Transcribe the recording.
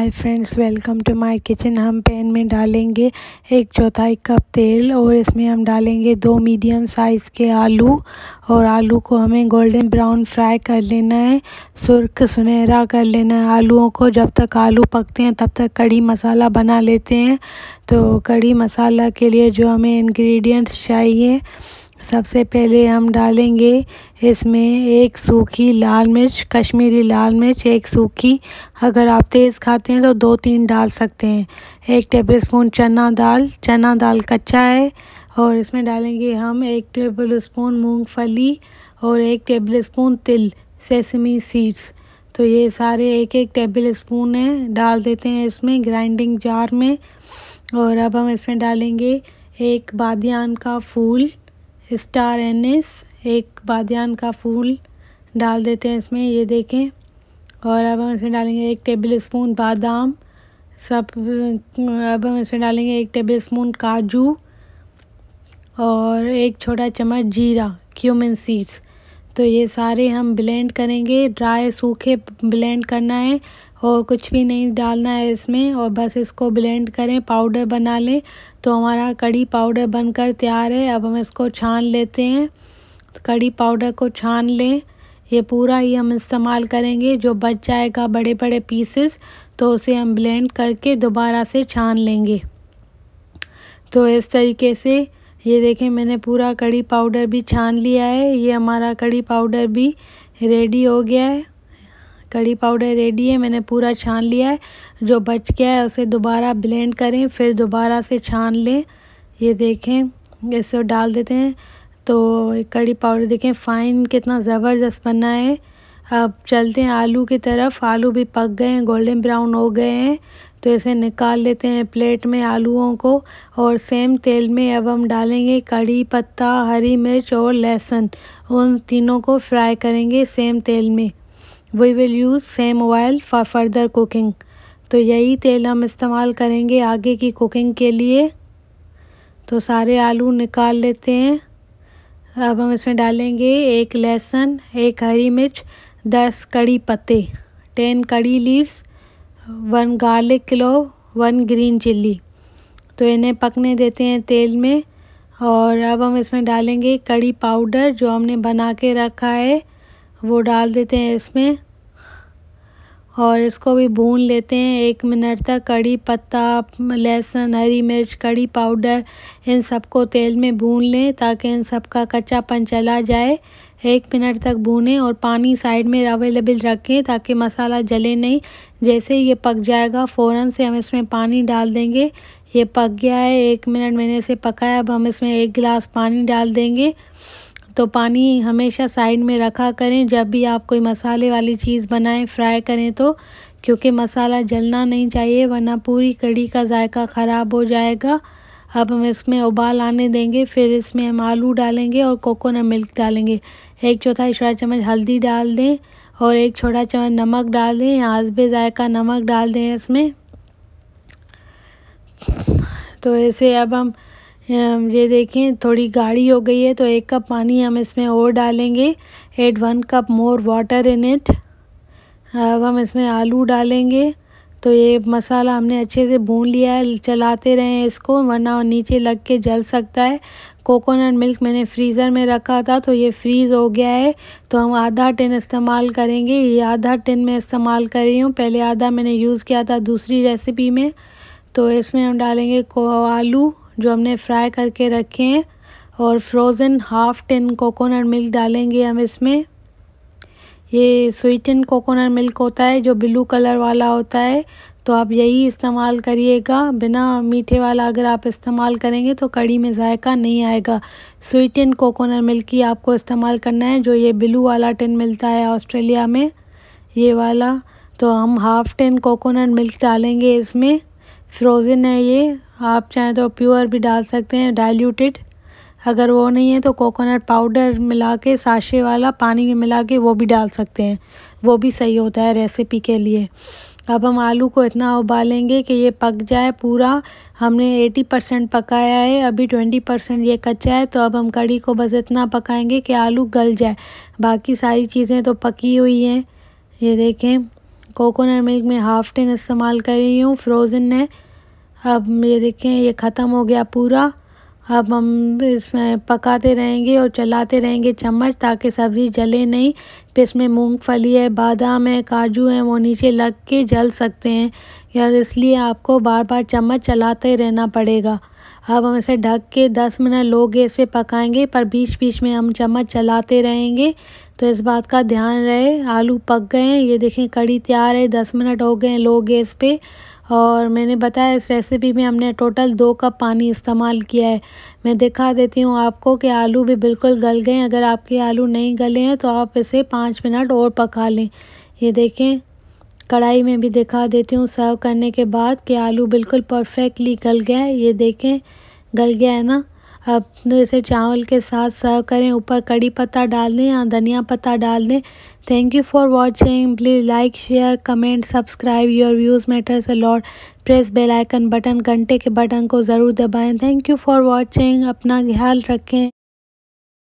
hi friends welcome to my kitchen हम pan में डालेंगे एक चौथाई कप तेल और इसमें हम डालेंगे दो मीडियम साइज़ के आलू और आलू को हमें गोल्डन ब्राउन फ्राई कर लेना है सुर्ख सुनहरा कर लेना है आलूओं को जब तक आलू पकते हैं तब तक कड़ी मसाला बना लेते हैं तो कड़ी मसाला के लिए जो हमें इंग्रेडिएंट्स चाहिए सबसे पहले हम डालेंगे इसमें एक सूखी लाल मिर्च कश्मीरी लाल मिर्च एक सूखी अगर आप तेज़ खाते हैं तो दो तीन डाल सकते हैं एक टेबलस्पून चना दाल चना दाल कच्चा है और इसमें डालेंगे हम एक टेबल स्पून मूँगफली और एक टेबल स्पून तिल सेसमी सीड्स तो ये सारे एक एक टेबल स्पून है डाल देते हैं इसमें ग्राइंडिंग जार में और अब हम इसमें डालेंगे एक बादियान का फूल स्टार एनिस एक बादियान का फूल डाल देते हैं इसमें ये देखें और अब हम इसमें डालेंगे एक टेबल स्पून बादाम सब अब हम इसमें डालेंगे एक टेबल स्पून काजू और एक छोटा चम्मच जीरा क्यूमिन सीड्स तो ये सारे हम ब्लेंड करेंगे ड्राई सूखे ब्लेंड करना है और कुछ भी नहीं डालना है इसमें और बस इसको ब्लेंड करें पाउडर बना लें तो हमारा कड़ी पाउडर बनकर तैयार है अब हम इसको छान लेते हैं तो कड़ी पाउडर को छान लें ये पूरा ही हम इस्तेमाल करेंगे जो बच जाएगा बड़े बड़े पीसेस तो उसे हम ब्लेंड करके दोबारा से छान लेंगे तो इस तरीके से ये देखें मैंने पूरा कड़ी पाउडर भी छान लिया है ये हमारा कड़ी पाउडर भी रेडी हो गया है कड़ी पाउडर रेडी है मैंने पूरा छान लिया है जो बच गया है उसे दोबारा ब्लेंड करें फिर दोबारा से छान लें ये देखें इसे डाल देते हैं तो कड़ी पाउडर देखें फ़ाइन कितना ज़बरदस्त बना है अब चलते हैं आलू की तरफ आलू भी पक गए हैं गोल्डन ब्राउन हो गए हैं तो इसे निकाल लेते हैं प्लेट में आलूओं को और सेम तेल में अब हम डालेंगे कड़ी पत्ता हरी मिर्च और लहसुन उन तीनों को फ्राई करेंगे सेम तेल में we will use same oil for further cooking तो यही तेल हम इस्तेमाल करेंगे आगे की कुकिंग के लिए तो सारे आलू निकाल लेते हैं अब हम इसमें डालेंगे एक लहसुन एक हरी मिर्च दस कड़ी पत्ते ten kadi leaves one garlic clove one green chilli तो इन्हें पकने देते हैं तेल में और अब हम इसमें डालेंगे कड़ी पाउडर जो हमने बना के रखा है वो डाल देते हैं इसमें और इसको भी भून लेते हैं एक मिनट तक कड़ी पत्ता लहसुन हरी मिर्च कड़ी पाउडर इन सबको तेल में भून लें ताकि इन सब का कच्चापन चला जाए एक मिनट तक भूनें और पानी साइड में अवेलेबल रखें ताकि मसाला जले नहीं जैसे ये पक जाएगा फ़ौर से हम इसमें पानी डाल देंगे ये पक गया है एक मिनट मैंने इसे पकाया अब हम इसमें एक गिलास पानी डाल देंगे तो पानी हमेशा साइड में रखा करें जब भी आप कोई मसाले वाली चीज़ बनाएं फ्राई करें तो क्योंकि मसाला जलना नहीं चाहिए वरना पूरी कड़ी का जायका ख़राब हो जाएगा अब हम इसमें उबाल आने देंगे फिर इसमें हम आलू डालेंगे और कोकोनट मिल्क डालेंगे एक चौथाई छोटा चम्मच हल्दी डाल दें और एक छोटा चम्मच नमक डाल दें आजबे ज़ायका नमक डाल दें इसमें तो ऐसे अब हम ये देखें थोड़ी गाढ़ी हो गई है तो एक कप पानी हम इसमें और डालेंगे add one cup more water in it अब हम इसमें आलू डालेंगे तो ये मसाला हमने अच्छे से भून लिया है चलाते रहें इसको वरना नीचे लग के जल सकता है कोकोनट मिल्क मैंने फ्रीज़र में रखा था तो ये फ्रीज़ हो गया है तो हम आधा टिन इस्तेमाल करेंगे ये आधा टिन में इस्तेमाल कर रही हूँ पहले आधा मैंने यूज़ किया था दूसरी रेसिपी में तो इसमें हम डालेंगे आलू जो हमने फ्राई करके रखे हैं और frozen half tin coconut milk डालेंगे हम इसमें ये स्वीटन कोकोनट मिल्क होता है जो ब्लू कलर वाला होता है तो आप यही इस्तेमाल करिएगा बिना मीठे वाला अगर आप इस्तेमाल करेंगे तो कड़ी में जायका नहीं आएगा स्वीटन कोकोनट मिल्क ही आपको इस्तेमाल करना है जो ये ब्लू वाला टिन मिलता है ऑस्ट्रेलिया में ये वाला तो हम हाफ़ टिन कोकोनट मिल्क डालेंगे इसमें फ्रोज़न है ये आप चाहें तो प्योर भी डाल सकते हैं डाइल्यूटेड अगर वो नहीं है तो कोकोनट पाउडर मिला के साशे वाला पानी में मिला के वो भी डाल सकते हैं वो भी सही होता है रेसिपी के लिए अब हम आलू को इतना उबालेंगे कि ये पक जाए पूरा हमने 80 परसेंट पकाया है अभी 20 परसेंट ये कच्चा है तो अब हम कड़ी को बस इतना पकाएंगे कि आलू गल जाए बाकी सारी चीज़ें तो पकी हुई हैं ये देखें कोकोनट मिल्क में हाफ़ टिन इस्तेमाल कर रही हूँ फ्रोज़न है अब ये देखें ये ख़त्म हो गया पूरा अब हम इसमें पकाते रहेंगे और चलाते रहेंगे चम्मच ताकि सब्ज़ी जले नहीं फिर इसमें मूंगफली है बादाम है काजू है वो नीचे लग के जल सकते हैं यार इसलिए आपको बार बार चम्मच चलाते रहना पड़ेगा अब हम इसे ढक के 10 मिनट लो गैस पे पकाएंगे पर बीच बीच में हम चम्मच चलाते रहेंगे तो इस बात का ध्यान रहे आलू पक गए हैं ये देखें कड़ी तैयार है 10 मिनट हो गए हैं लो गैस पे और मैंने बताया इस रेसिपी में हमने टोटल दो कप पानी इस्तेमाल किया है मैं दिखा देती हूँ आपको कि आलू भी बिल्कुल गल गए अगर आपके आलू नहीं गले हैं तो आप इसे पाँच मिनट और पका लें ये देखें कढ़ाई में भी दिखा देती हूँ सर्व करने के बाद कि आलू बिल्कुल परफेक्टली गल गया है ये देखें गल गया है ना अब तो इसे चावल के साथ सर्व करें ऊपर कड़ी पत्ता डाल दें या धनिया पत्ता डाल दें thank you for watching please like share comment subscribe your views matters a lot press bell icon button घंटे के बटन को ज़रूर दबाएँ थैंक यू फॉर वॉचिंग अपना ख्याल रखें